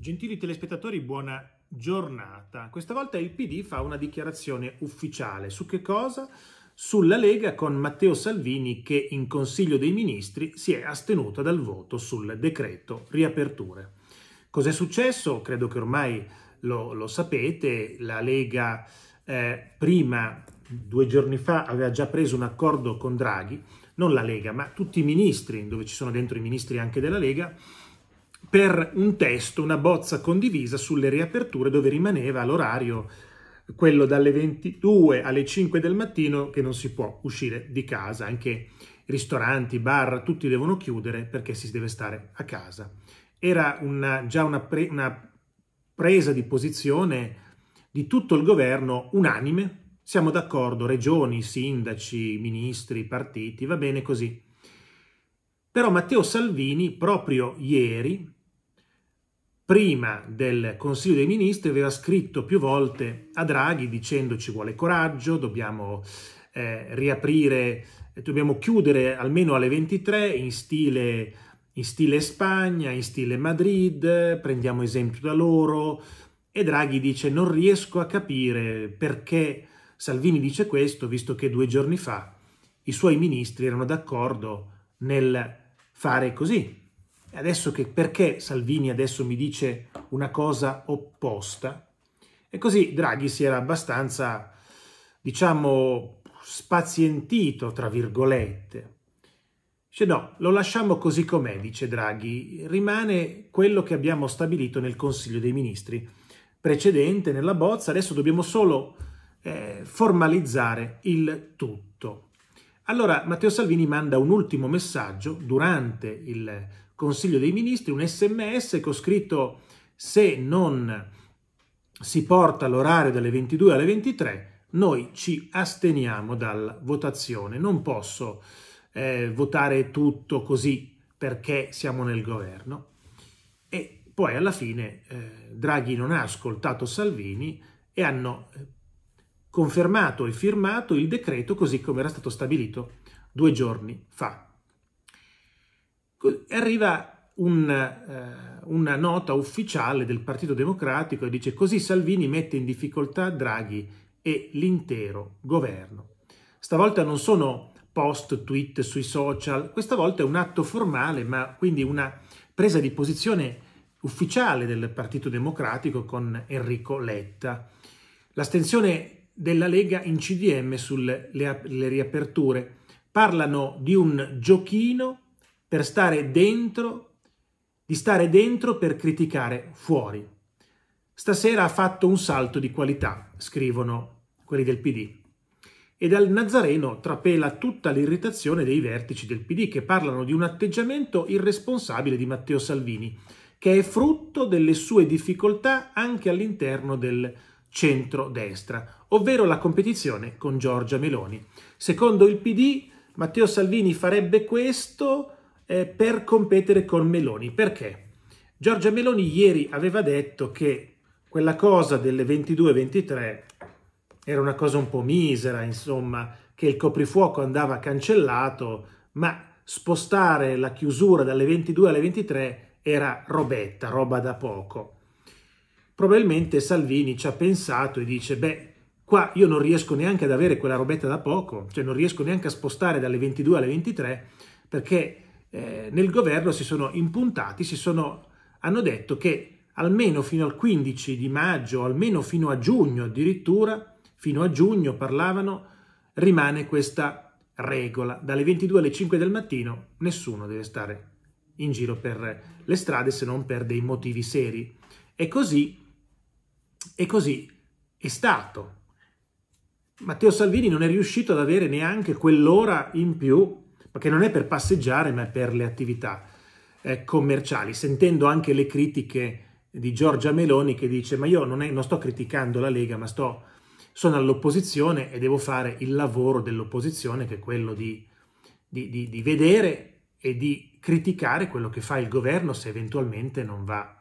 Gentili telespettatori, buona giornata. Questa volta il PD fa una dichiarazione ufficiale su che cosa? Sulla Lega con Matteo Salvini che in Consiglio dei Ministri si è astenuta dal voto sul decreto riaperture. Cos'è successo? Credo che ormai lo, lo sapete, la Lega eh, prima, due giorni fa, aveva già preso un accordo con Draghi, non la Lega, ma tutti i ministri, dove ci sono dentro i ministri anche della Lega, per un testo, una bozza condivisa sulle riaperture dove rimaneva l'orario, quello dalle 22 alle 5 del mattino che non si può uscire di casa, anche ristoranti, bar, tutti devono chiudere perché si deve stare a casa. Era una, già una, pre, una presa di posizione di tutto il governo unanime, siamo d'accordo, regioni, sindaci, ministri, partiti, va bene così. Però Matteo Salvini proprio ieri prima del Consiglio dei Ministri aveva scritto più volte a Draghi dicendo ci vuole coraggio, dobbiamo eh, riaprire, dobbiamo chiudere almeno alle 23 in stile, in stile Spagna, in stile Madrid, prendiamo esempio da loro e Draghi dice non riesco a capire perché Salvini dice questo visto che due giorni fa i suoi ministri erano d'accordo nel fare così, adesso che perché Salvini adesso mi dice una cosa opposta? E così Draghi si era abbastanza, diciamo, spazientito, tra virgolette. Dice no, lo lasciamo così com'è, dice Draghi, rimane quello che abbiamo stabilito nel Consiglio dei Ministri precedente, nella bozza, adesso dobbiamo solo eh, formalizzare il tutto. Allora Matteo Salvini manda un ultimo messaggio durante il Consiglio dei Ministri un sms che con scritto se non si porta l'orario dalle 22 alle 23 noi ci asteniamo dalla votazione. Non posso eh, votare tutto così perché siamo nel governo. E poi alla fine eh, Draghi non ha ascoltato Salvini e hanno eh, confermato e firmato il decreto così come era stato stabilito due giorni fa arriva una, eh, una nota ufficiale del Partito Democratico e dice così Salvini mette in difficoltà Draghi e l'intero governo. Stavolta non sono post, tweet sui social, questa volta è un atto formale, ma quindi una presa di posizione ufficiale del Partito Democratico con Enrico Letta. L'astensione della Lega in CDM sulle riaperture parlano di un giochino per stare dentro, di stare dentro per criticare fuori. Stasera ha fatto un salto di qualità, scrivono quelli del PD. E dal Nazareno trapela tutta l'irritazione dei vertici del PD che parlano di un atteggiamento irresponsabile di Matteo Salvini, che è frutto delle sue difficoltà anche all'interno del centro-destra, ovvero la competizione con Giorgia Meloni. Secondo il PD Matteo Salvini farebbe questo eh, per competere con Meloni. Perché? Giorgia Meloni ieri aveva detto che quella cosa delle 22-23 era una cosa un po' misera, insomma, che il coprifuoco andava cancellato, ma spostare la chiusura dalle 22 alle 23 era robetta, roba da poco. Probabilmente Salvini ci ha pensato e dice, beh, qua io non riesco neanche ad avere quella robetta da poco, cioè non riesco neanche a spostare dalle 22 alle 23 perché eh, nel governo si sono impuntati, si sono, hanno detto che almeno fino al 15 di maggio, almeno fino a giugno addirittura, fino a giugno parlavano, rimane questa regola. Dalle 22 alle 5 del mattino nessuno deve stare in giro per le strade se non per dei motivi seri. E così, e così è stato. Matteo Salvini non è riuscito ad avere neanche quell'ora in più che non è per passeggiare ma è per le attività eh, commerciali, sentendo anche le critiche di Giorgia Meloni che dice ma io non, è, non sto criticando la Lega ma sto, sono all'opposizione e devo fare il lavoro dell'opposizione che è quello di, di, di, di vedere e di criticare quello che fa il governo se eventualmente non va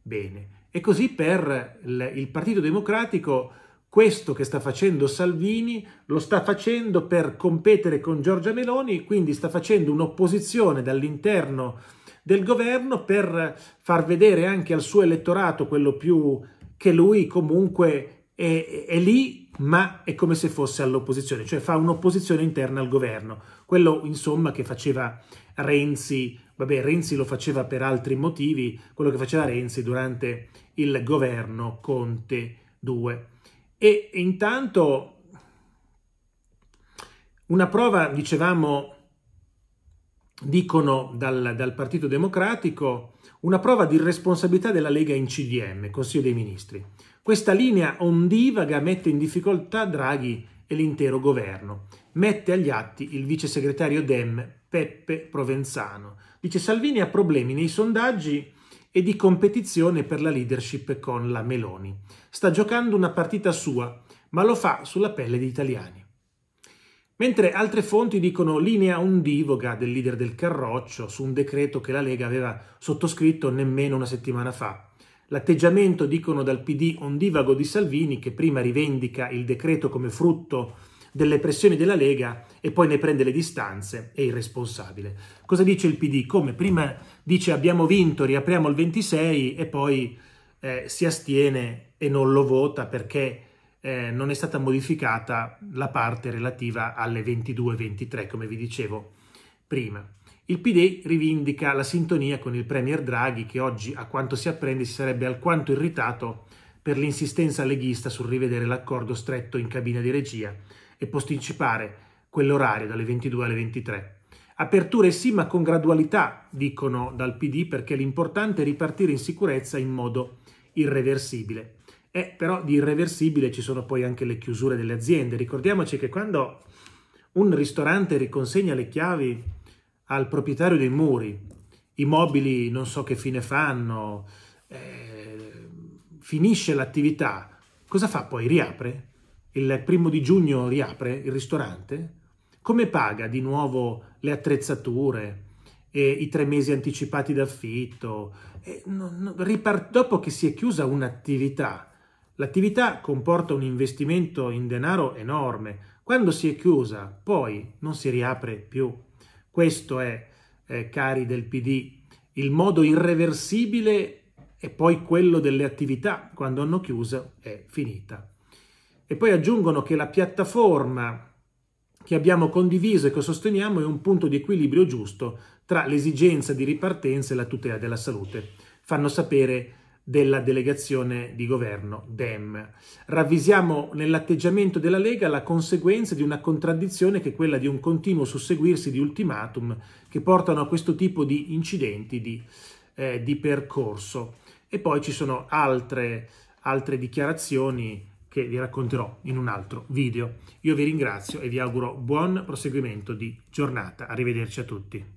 bene. E così per il Partito Democratico questo che sta facendo Salvini lo sta facendo per competere con Giorgia Meloni, quindi sta facendo un'opposizione dall'interno del governo per far vedere anche al suo elettorato quello più che lui comunque è, è lì, ma è come se fosse all'opposizione, cioè fa un'opposizione interna al governo. Quello insomma che faceva Renzi, vabbè Renzi lo faceva per altri motivi, quello che faceva Renzi durante il governo Conte 2. E intanto una prova, dicevamo, dicono dal, dal, Partito Democratico, una prova di responsabilità della Lega in CDM, Consiglio dei Ministri. Questa linea ondivaga mette in difficoltà Draghi e l'intero governo. Mette agli atti il vice segretario Dem Peppe Provenzano. Dice Salvini ha problemi nei sondaggi e di competizione per la leadership con la Meloni. Sta giocando una partita sua, ma lo fa sulla pelle di italiani. Mentre altre fonti dicono linea ondivoga del leader del Carroccio su un decreto che la Lega aveva sottoscritto nemmeno una settimana fa. L'atteggiamento, dicono dal PD ondivago di Salvini, che prima rivendica il decreto come frutto delle pressioni della Lega e poi ne prende le distanze, è irresponsabile. Cosa dice il PD? Come prima dice abbiamo vinto, riapriamo il 26 e poi eh, si astiene e non lo vota perché eh, non è stata modificata la parte relativa alle 22-23, come vi dicevo prima. Il PD rivindica la sintonia con il Premier Draghi che oggi, a quanto si apprende, si sarebbe alquanto irritato per l'insistenza leghista sul rivedere l'accordo stretto in cabina di regia e posticipare quell'orario dalle 22 alle 23. Aperture sì, ma con gradualità, dicono dal PD, perché l'importante è ripartire in sicurezza in modo irreversibile. Eh, però di irreversibile ci sono poi anche le chiusure delle aziende. Ricordiamoci che quando un ristorante riconsegna le chiavi al proprietario dei muri, i mobili non so che fine fanno, eh, finisce l'attività, cosa fa poi? Riapre? il primo di giugno riapre il ristorante, come paga di nuovo le attrezzature, i tre mesi anticipati d'affitto? dopo che si è chiusa un'attività, l'attività comporta un investimento in denaro enorme. Quando si è chiusa, poi non si riapre più. Questo è, eh, cari del PD, il modo irreversibile e poi quello delle attività quando hanno chiuso è finita e poi aggiungono che la piattaforma che abbiamo condiviso e che sosteniamo è un punto di equilibrio giusto tra l'esigenza di ripartenza e la tutela della salute. Fanno sapere della delegazione di governo DEM. Ravvisiamo nell'atteggiamento della Lega la conseguenza di una contraddizione che è quella di un continuo susseguirsi di ultimatum che portano a questo tipo di incidenti di, eh, di percorso. E poi ci sono altre, altre dichiarazioni che vi racconterò in un altro video. Io vi ringrazio e vi auguro buon proseguimento di giornata. Arrivederci a tutti.